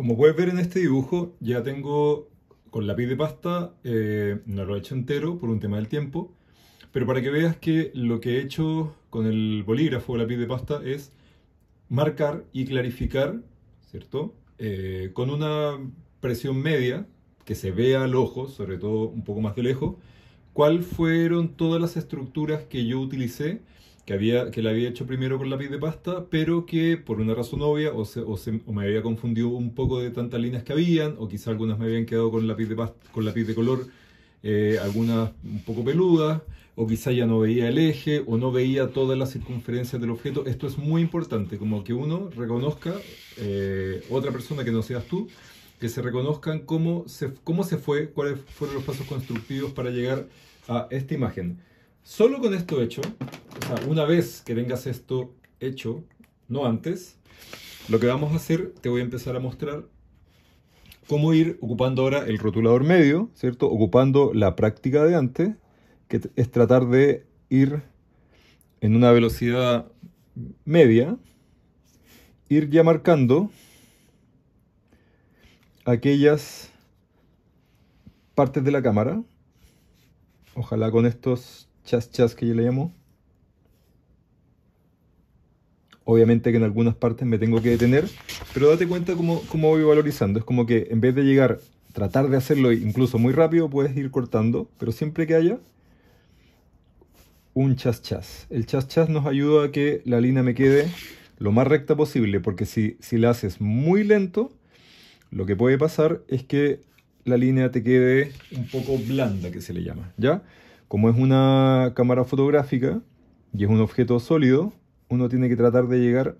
Como puedes ver en este dibujo, ya tengo con lápiz de pasta, eh, no lo he hecho entero por un tema del tiempo, pero para que veas que lo que he hecho con el bolígrafo o lápiz de pasta es marcar y clarificar, ¿cierto? Eh, con una presión media, que se vea al ojo, sobre todo un poco más de lejos, cuáles fueron todas las estructuras que yo utilicé que, había, que la había hecho primero con lápiz de pasta, pero que por una razón obvia o, me había confundido un poco de tantas líneas que habían, o quizá algunas me habían quedado con lápiz de, con lápiz de color, eh, algunas un poco peludas, o quizá ya no veía el eje, o no veía todas las circunferencias del objeto. Esto es muy importante, como que uno reconozca, eh, otra persona que no seas tú, que se reconozcan cómo cómo se fue, cuáles fueron los pasos constructivos para llegar a esta imagen. Solo con esto hecho, una vez que tengas esto hecho, no antes, lo que vamos a hacer, te voy a empezar a mostrar cómo ir ocupando ahora el rotulador medio, ¿cierto? Ocupando la práctica de antes, que es tratar de ir en una velocidad media, ir ya marcando aquellas partes de la cámara, ojalá con estos chas chas que yo le llamo, Obviamente que en algunas partes me tengo que detener, pero date cuenta cómo, voy valorizando. Es como que en vez de llegar, tratar de hacerlo incluso muy rápido, puedes ir cortando, pero siempre que haya un chas chas. El chas chas nos ayuda a que la línea me quede lo más recta posible, porque si, si la haces muy lento, lo que puede pasar es que la línea te quede un poco blanda, que se le llama, ¿ya? Como es una cámara fotográfica y es un objeto sólido, uno tiene que tratar de llegar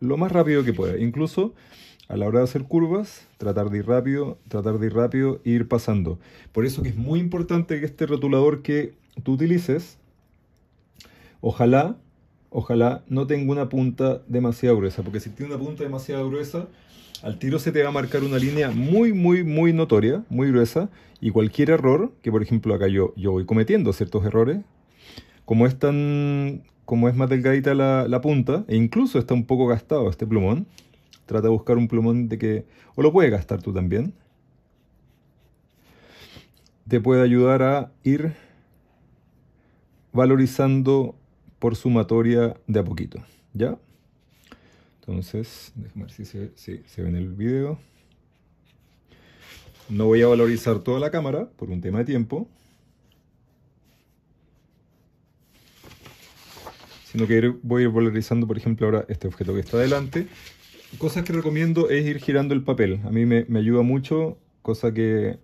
lo más rápido que pueda. Incluso a la hora de hacer curvas, tratar de ir rápido, tratar de ir rápido e ir pasando. Por eso que es muy importante que este rotulador que tú utilices, ojalá, ojalá no tenga una punta demasiado gruesa, porque si tiene una punta demasiado gruesa, al tiro se te va a marcar una línea muy, muy, muy notoria, muy gruesa, y cualquier error, que por ejemplo acá yo, yo voy cometiendo ciertos errores, como es tan como es más delgadita la, punta, e incluso está un poco gastado este plumón, trata de buscar un plumón de que, o lo puedes gastar tú también, te puede ayudar a ir valorizando por sumatoria de a poquito, ¿ya? Entonces, déjame ver si se ve en el video. No voy a valorizar toda la cámara por un tema de tiempo. sino que voy a ir polarizando, por ejemplo, ahora este objeto que está adelante. Cosas que recomiendo es ir girando el papel. A mí me, me ayuda mucho, cosa que...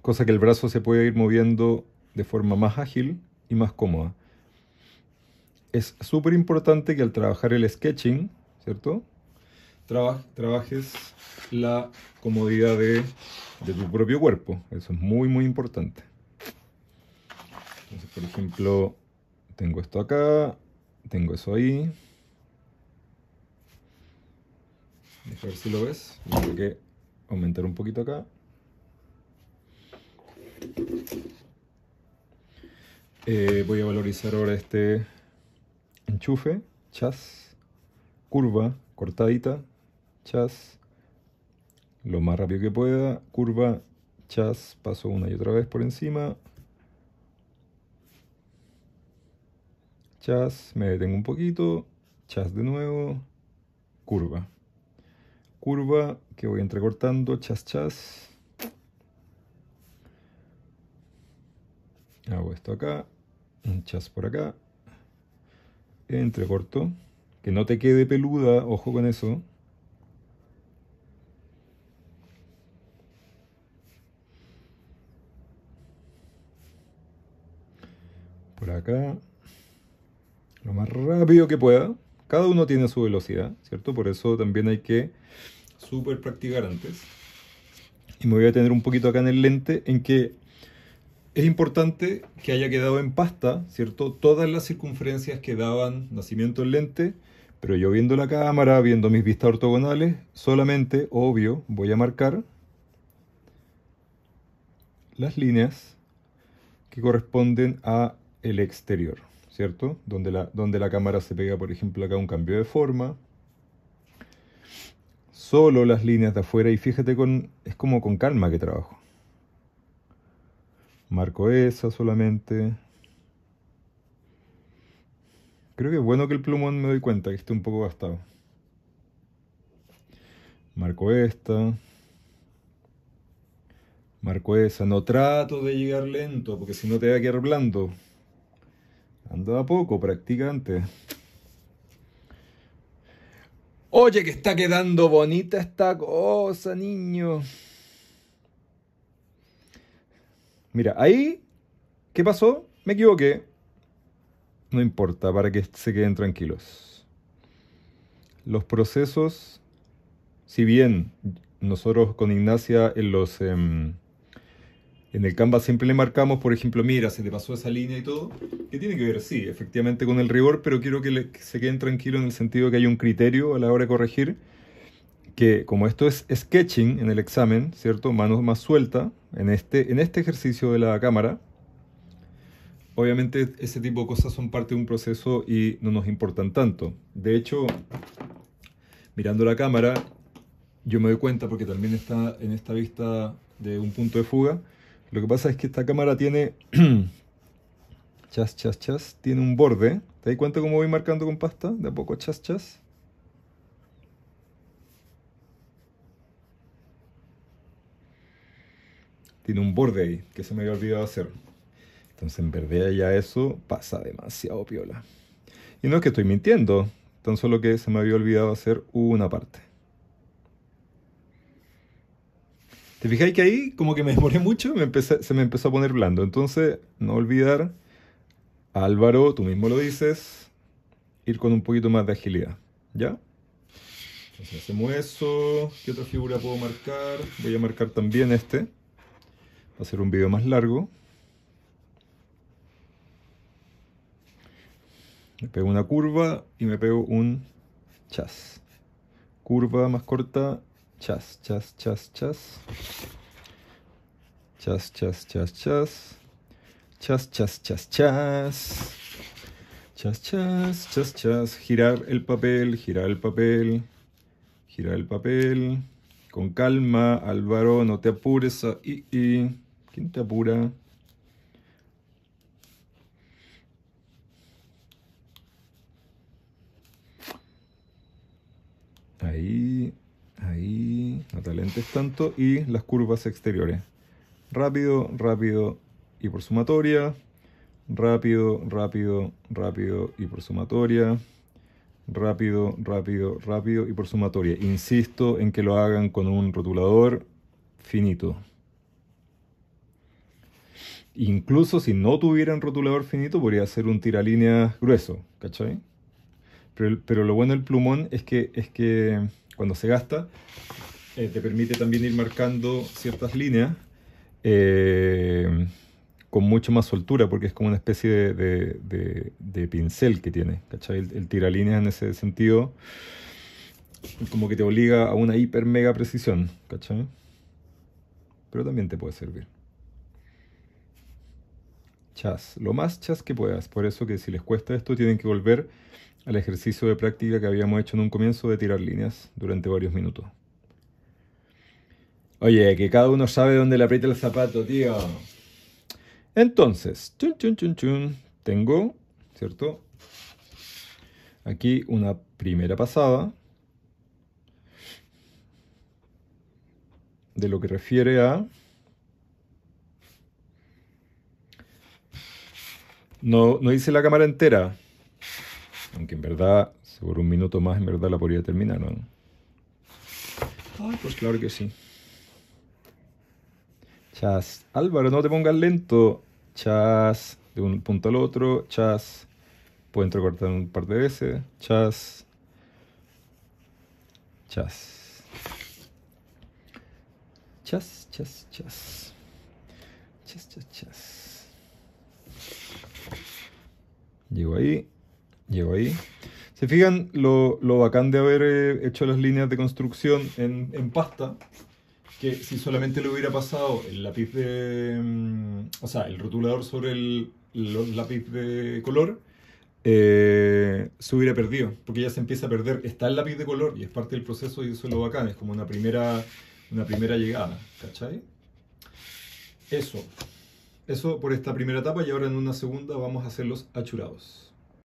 Cosa que el brazo se puede ir moviendo de forma más ágil y más cómoda. Es súper importante que al trabajar el sketching, ¿cierto? trabajes la comodidad de, tu propio cuerpo. Eso es muy, muy importante. Entonces, por ejemplo, tengo esto acá, tengo eso ahí. A ver si lo ves. Tengo que aumentar un poquito acá. Eh, voy a valorizar ahora este enchufe, chas, curva, cortadita, chas, lo más rápido que pueda, curva, chas, paso una y otra vez por encima, chas, me detengo un poquito, chas de nuevo, curva, curva que voy entrecortando, chas, chas, hago esto acá, un chas por acá, entrecorto, que no te quede peluda, ojo con eso, acá, lo más rápido que pueda. Cada uno tiene su velocidad, ¿cierto? Por eso también hay que super practicar antes. Y me voy a tener un poquito acá en el lente en que es importante que haya quedado en pasta, ¿cierto? Todas las circunferencias que daban nacimiento en lente, pero yo viendo la cámara, viendo mis vistas ortogonales, solamente, obvio, voy a marcar las líneas que corresponden a el exterior, ¿cierto? Donde la, donde la cámara se pega, por ejemplo, acá un cambio de forma. Solo las líneas de afuera y fíjate con, es como con calma que trabajo. Marco esa solamente. Creo que es bueno que el plumón me doy cuenta que esté un poco gastado. Marco esta. Marco esa. No trato de llegar lento porque si no te va a quedar blando a poco, practicante. Oye, que está quedando bonita esta cosa, niño. Mira, ahí, ¿qué pasó? Me equivoqué. No importa, para que se queden tranquilos. Los procesos, si bien nosotros con Ignacia en los... Em, en el Canva siempre le marcamos, por ejemplo, mira, se te pasó esa línea y todo, ¿Qué tiene que ver, sí, efectivamente con el rigor, pero quiero que, se queden tranquilos en el sentido de que hay un criterio a la hora de corregir, que como esto es sketching en el examen, ¿cierto? Manos más suelta, en este, en este ejercicio de la cámara, obviamente ese tipo de cosas son parte de un proceso y no nos importan tanto. De hecho, mirando la cámara, yo me doy cuenta, porque también está en esta vista de un punto de fuga, lo que pasa es que esta cámara tiene... chas, chas, chas. Tiene un borde. ¿Te das cuenta cómo voy marcando con pasta? De a poco, chas, chas. Tiene un borde ahí, que se me había olvidado hacer. Entonces, en verde ya eso pasa demasiado piola. Y no es que estoy mintiendo, tan solo que se me había olvidado hacer una parte. ¿Te fijáis que ahí como que me demoré mucho se me empezó a poner blando? Entonces, no olvidar, Álvaro, tú mismo lo dices, ir con un poquito más de agilidad, ¿ya? Entonces hacemos eso, ¿qué otra figura puedo marcar? Voy a marcar también este, va a ser un video más largo. Me pego una curva y me pego un chas. Curva más corta, Chas, chas, chas, chas. Chas, chas, chas, chas. Chas, chas, chas, chas. Chas, chas, chas, chas. Girar el papel, girar el papel. Girar el papel. Con calma, Álvaro, no te apures. Ah, y, ¿Quién te apura? Ahí talentes tanto y las curvas exteriores. Rápido, rápido y por sumatoria. Rápido, rápido, rápido y por sumatoria. Rápido, rápido, rápido y por sumatoria. Insisto en que lo hagan con un rotulador finito. Incluso si no tuvieran rotulador finito, podría ser un tiralínea grueso, ¿cachai? Pero, pero, lo bueno del plumón es que, es que cuando se gasta, eh, te permite también ir marcando ciertas líneas eh, con mucho más soltura, porque es como una especie de, pincel que tiene, El, tirar líneas en ese sentido como que te obliga a una hiper mega precisión, Pero también te puede servir. Chas, lo más chas que puedas, por eso que si les cuesta esto tienen que volver al ejercicio de práctica que habíamos hecho en un comienzo de tirar líneas durante varios minutos. Oye, que cada uno sabe dónde le aprieta el zapato, tío. Entonces, chun, chun, chun, tengo, ¿cierto? Aquí una primera pasada de lo que refiere a No, no, hice la cámara entera. Aunque en verdad, seguro un minuto más, en verdad la podría terminar, ¿no? Ay, pues claro que sí. Chas. Álvaro, no te pongas lento. Chas. De un punto al otro. Chas. Puedo entrecortar un par de veces. Chas. Chas. Chas, chas, chas. Chas, chas, chas. Llego ahí. Llego ahí. ¿Se fijan lo, bacán de haber eh, hecho las líneas de construcción en, en pasta? que si solamente le hubiera pasado el lápiz de. Mm, o sea, el rotulador sobre el, lápiz de color, eh, se hubiera perdido, porque ya se empieza a perder. Está el lápiz de color y es parte del proceso y eso es lo bacán, es como una primera, una primera llegada, ¿cachai? Eso. Eso por esta primera etapa y ahora en una segunda vamos a hacer los achurados.